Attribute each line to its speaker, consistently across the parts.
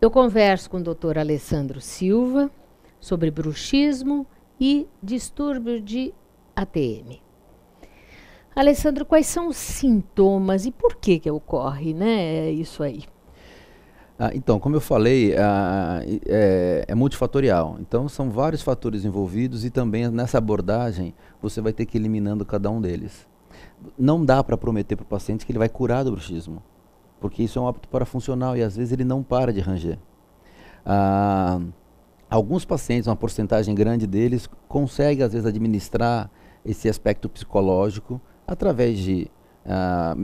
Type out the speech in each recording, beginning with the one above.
Speaker 1: Eu converso com o Dr. Alessandro Silva sobre bruxismo e distúrbio de ATM. Alessandro, quais são os sintomas e por que que ocorre, né, isso
Speaker 2: aí? Ah, então, como eu falei, ah, é, é, multifatorial. Então, são vários fatores envolvidos e também nessa abordagem você vai ter que ir eliminando cada um deles. Não dá para prometer para o paciente que ele vai curar do bruxismo porque isso é um hábito para funcional e às vezes ele não para de ranger. Ah, alguns pacientes, uma porcentagem grande deles, consegue às vezes administrar esse aspecto psicológico através de ah,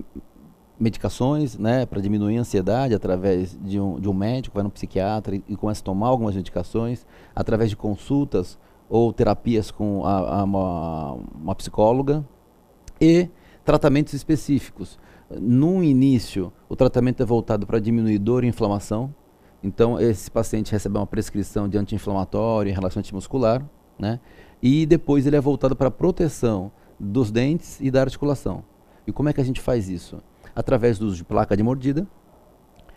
Speaker 2: medicações, né, para diminuir a ansiedade, através de um, de um médico, vai no psiquiatra e, e começa a tomar algumas medicações, através de consultas ou terapias com a, a, uma, uma psicóloga e tratamentos específicos. No início, o tratamento é voltado para diminuir dor e inflamação. Então, esse paciente recebe uma prescrição de anti-inflamatório em relação muscular, né? E depois ele é voltado para a proteção dos dentes e da articulação. E como é que a gente faz isso? Através do uso de placa de mordida.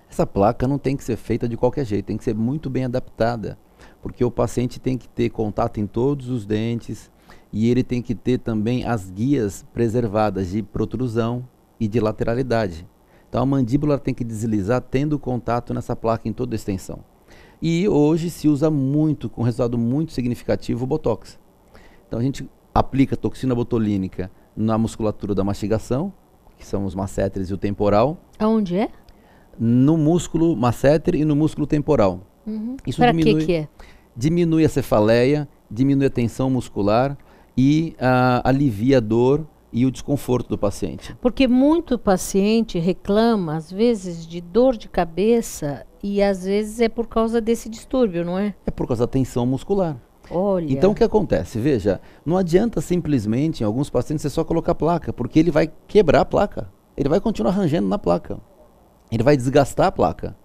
Speaker 2: Essa placa não tem que ser feita de qualquer jeito, tem que ser muito bem adaptada, porque o paciente tem que ter contato em todos os dentes e ele tem que ter também as guias preservadas de protrusão, e de lateralidade. Então a mandíbula tem que deslizar tendo contato nessa placa em toda a extensão. E hoje se usa muito, com resultado muito significativo, o Botox. Então a gente aplica toxina botulínica na musculatura da mastigação, que são os masseteres e o temporal. Aonde é? No músculo masseter e no músculo temporal. Uhum. Isso Para diminui, que, que é? Diminui a cefaleia, diminui a tensão muscular e uh, alivia a dor e o desconforto do paciente.
Speaker 1: Porque muito paciente reclama, às vezes, de dor de cabeça e às vezes é por causa desse distúrbio, não é?
Speaker 2: É por causa da tensão muscular. Olha. Então o que acontece? Veja, não adianta simplesmente em alguns pacientes você é só colocar placa, porque ele vai quebrar a placa. Ele vai continuar arranjando na placa. Ele vai desgastar a placa.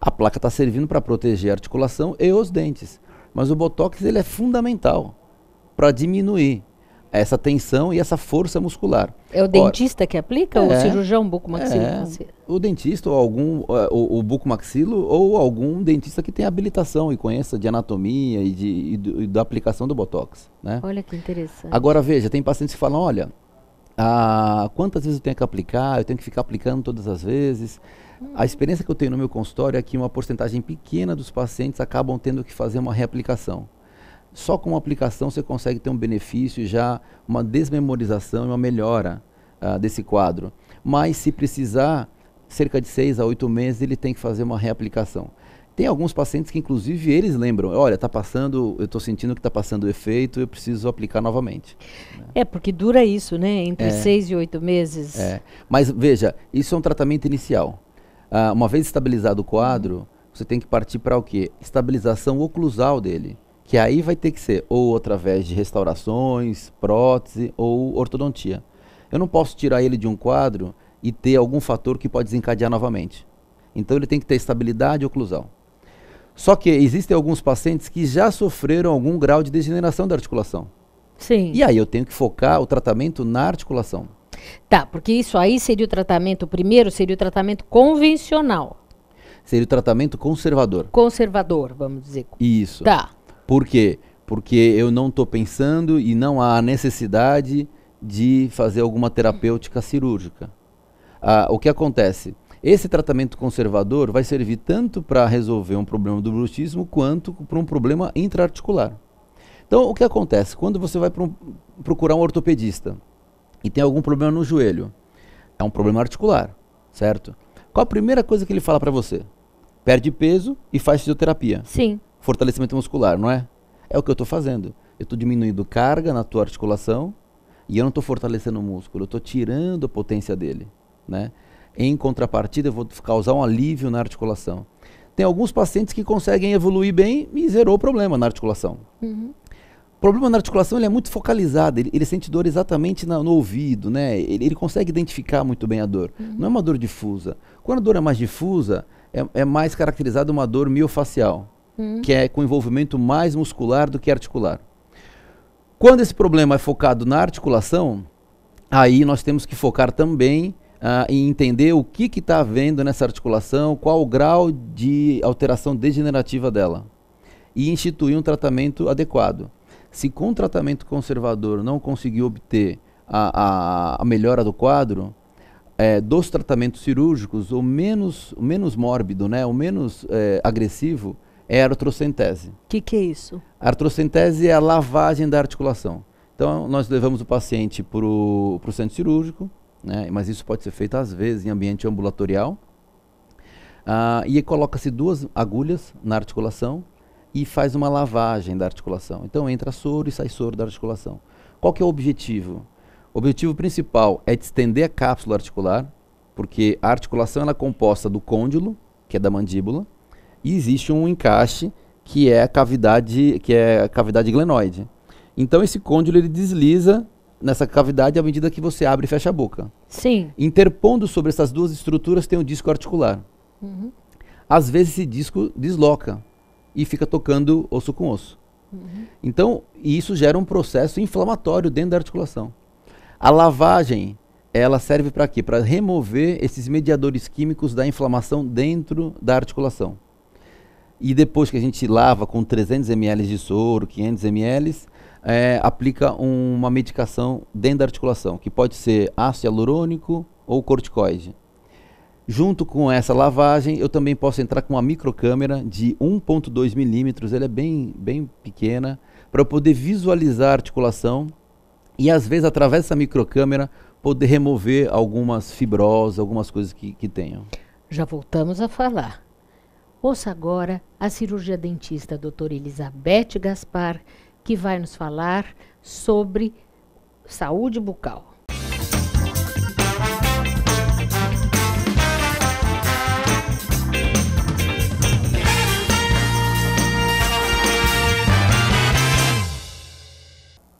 Speaker 2: A placa está servindo para proteger a articulação e os dentes. Mas o botox ele é fundamental para diminuir essa tensão e essa força muscular. É o dentista
Speaker 1: Ora, que aplica ou o é, cirurgião bucomaxilo? É,
Speaker 2: o dentista ou algum é, o, o bucomaxilo ou algum dentista que tem habilitação e conheça de anatomia e, de, e, do, e da aplicação do botox, né? Olha que interessante. Agora veja, tem pacientes que falam, olha, ah, quantas vezes eu tenho que aplicar? Eu tenho que ficar aplicando todas as vezes? A hum. experiência que eu tenho no meu consultório é que uma porcentagem pequena dos pacientes acabam tendo que fazer uma reaplicação. Só com uma aplicação você consegue ter um benefício e já uma desmemorização e uma melhora ah, desse quadro. Mas se precisar, cerca de seis a oito meses ele tem que fazer uma reaplicação. Tem alguns pacientes que inclusive eles lembram, olha, está passando, eu estou sentindo que está passando o efeito, eu preciso aplicar novamente.
Speaker 1: É, porque dura isso, né? Entre é, seis e oito meses. É.
Speaker 2: Mas veja, isso é um tratamento inicial. Ah, uma vez estabilizado o quadro, você tem que partir para o quê? Estabilização oclusal dele que aí vai ter que ser ou através de restaurações, prótese ou ortodontia. Eu não posso tirar ele de um quadro e ter algum fator que pode desencadear novamente. Então ele tem que ter estabilidade oclusão. Só que existem alguns pacientes que já sofreram algum grau de degeneração da articulação. Sim. E aí eu tenho que focar o tratamento na articulação.
Speaker 1: Tá, porque isso aí seria o tratamento, o primeiro seria o tratamento convencional.
Speaker 2: Seria o tratamento conservador.
Speaker 1: Conservador, vamos dizer.
Speaker 2: Isso. Tá. Por quê? Porque eu não estou pensando e não há necessidade de fazer alguma terapêutica cirúrgica. Ah, o que acontece? Esse tratamento conservador vai servir tanto para resolver um problema do bruxismo quanto para um problema intraarticular. Então, o que acontece? Quando você vai procurar um ortopedista e tem algum problema no joelho, é um problema articular, certo? Qual a primeira coisa que ele fala para você? Perde peso e faz fisioterapia. Sim fortalecimento muscular, não é? É o que eu estou fazendo. Eu estou diminuindo carga na tua articulação e eu não estou fortalecendo o músculo, eu estou tirando a potência dele, né? Em contrapartida, eu vou causar um alívio na articulação. Tem alguns pacientes que conseguem evoluir bem e zerou o problema na articulação. Uhum. O problema na articulação ele é muito focalizado, ele, ele sente dor exatamente na, no ouvido, né? Ele, ele, consegue identificar muito bem a dor. Uhum. Não é uma dor difusa. Quando a dor é mais difusa, é, é mais caracterizada uma dor miofacial hum. que é com envolvimento mais muscular do que articular. Quando esse problema é focado na articulação, aí nós temos que focar também ah, em entender o que está havendo nessa articulação, qual o grau de alteração degenerativa dela e instituir um tratamento adequado. Se com tratamento conservador não conseguiu obter a, a, a melhora do quadro, é, dos tratamentos cirúrgicos, o menos, o menos mórbido, né, o menos é, agressivo, é artrocentese. O
Speaker 1: que, que é isso?
Speaker 2: artrocentese é a lavagem da articulação. Então, nós levamos o paciente para o centro cirúrgico, né, mas isso pode ser feito às vezes em ambiente ambulatorial. Ah, e coloca-se duas agulhas na articulação e faz uma lavagem da articulação. Então, entra soro e sai soro da articulação. Qual que é o objetivo? O objetivo principal é distender a cápsula articular, porque a articulação ela é composta do côndilo, que é da mandíbula, e existe um encaixe que é a cavidade, que é a cavidade glenoide. Então esse côndilo ele desliza nessa cavidade à medida que você abre e fecha a boca. Sim. Interpondo sobre essas duas estruturas tem o disco articular. Uhum. Às vezes esse disco desloca e fica tocando osso com osso. Uhum. Então, isso gera um processo inflamatório dentro da articulação. A lavagem, ela serve para quê? Para remover esses mediadores químicos da inflamação dentro da articulação e depois que a gente lava com 300 ml de soro, 500 ml, é, aplica um, uma medicação dentro da articulação, que pode ser ácido hialurônico ou corticoide. Junto com essa lavagem, eu também posso entrar com uma microcâmera de 1.2 milímetros, ela é bem, bem pequena, para eu poder visualizar a articulação e às vezes através dessa microcâmera poder remover algumas fibrosas, algumas coisas que, que tenham.
Speaker 1: Já voltamos a falar Ouça agora a cirurgia dentista doutora Elizabeth Gaspar, que vai nos falar sobre saúde bucal.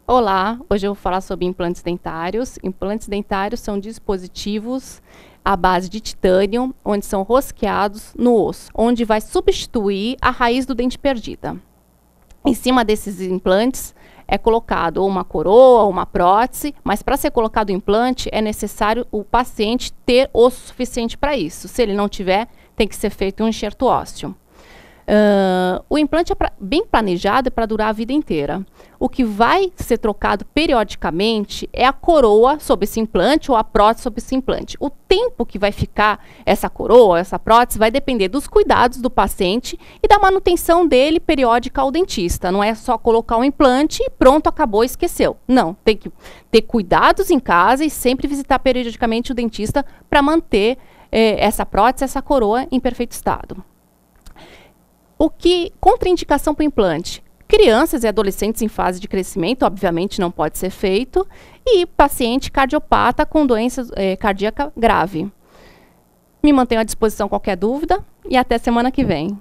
Speaker 3: Olá, hoje eu vou falar sobre implantes dentários. Implantes dentários são dispositivos à base de titânio, onde são rosqueados no osso, onde vai substituir a raiz do dente perdida. Em cima desses implantes é colocado uma coroa, uma prótese, mas para ser colocado o implante é necessário o paciente ter osso suficiente para isso. Se ele não tiver, tem que ser feito um enxerto ósseo. Uh, o implante é pra, bem planejado é para durar a vida inteira. O que vai ser trocado periodicamente é a coroa sobre esse implante ou a prótese sobre esse implante. O tempo que vai ficar essa coroa, essa prótese, vai depender dos cuidados do paciente e da manutenção dele periódica ao dentista. Não é só colocar o um implante e pronto, acabou, esqueceu. Não, tem que ter cuidados em casa e sempre visitar periodicamente o dentista para manter eh, essa prótese, essa coroa em perfeito estado. O que contraindicação para implante? Crianças e adolescentes em fase de crescimento, obviamente, não pode ser feito. E paciente cardiopata com doença eh, cardíaca grave. Me mantenho à disposição qualquer dúvida e até semana que vem.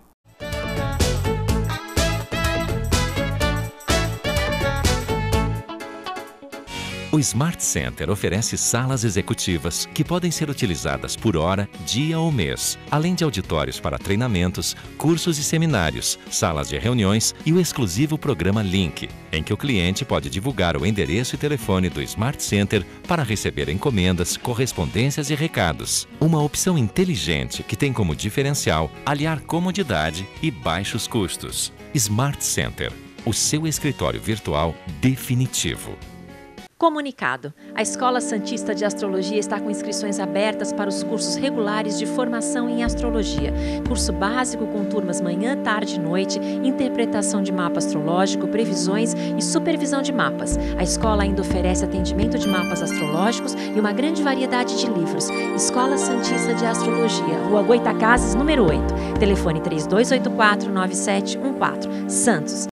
Speaker 2: O Smart Center oferece salas executivas que podem ser utilizadas por hora, dia ou mês, além de auditórios para treinamentos, cursos e seminários, salas de reuniões e o exclusivo programa Link, em que o cliente pode divulgar o endereço e telefone do Smart Center para receber encomendas, correspondências e recados. Uma opção inteligente que tem como diferencial aliar comodidade e baixos custos. Smart Center, o seu escritório virtual definitivo.
Speaker 3: Comunicado: A Escola Santista de Astrologia está com inscrições abertas para os cursos regulares de formação em astrologia. Curso básico com turmas manhã, tarde e noite, interpretação de mapa astrológico, previsões e supervisão de mapas. A escola ainda oferece atendimento de mapas astrológicos e uma grande variedade de livros. Escola Santista de Astrologia, Rua Goitacazes, número 8. Telefone 32849714, Santos.